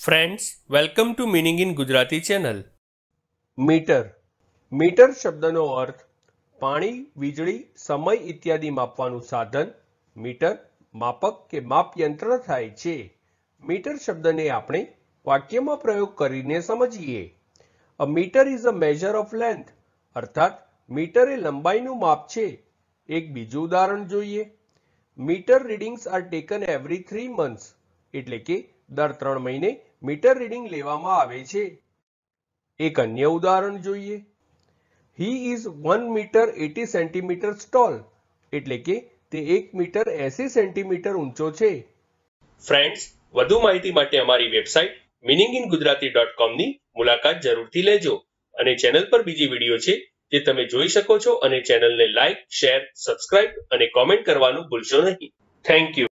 friends welcome to meaning in Gujarati channel meter meter શબ્દનો અર્થ પાણી વીજળી સમય ઇત્યાદિ માપવાનું સાધન મીટર માપક કે માપયંત્ર થાય છે મીટર શબ્દને આપણે વાક્યમાં પ્રયોગ કરીને સમજીએ a meter is a measure of length અર્થાત મીટર એ લંબાઈનું માપ છે એક બીજું ઉદાહરણ જોઈએ meter readings are taken every three months એટલે કે દર ત્રણ મહિને મીટર રીડિંગ લેવામાં આવે છે એક અન્ય ઉદાહરણ જોઈએ he is one meter eighty centimeter tall એટલે કે તે એક મીટર એસી સેન્ટીમીટર ઊંચો છે ફ્રેન્ડ્સ વધુ માહિતી માટે અમારી website meaning in Gujarati dot કોમની મુલાકાત જરૂરથી લેજો અને ચેનલ પર બીજી વિડીયો છે જે તમે જોઈ શકો છો અને ચેનલને લાઇક શેર સબસ્ક્રાઇબ અને કોમેન્ટ કરવાનું ભૂલશો નહીં થેન્ક યુ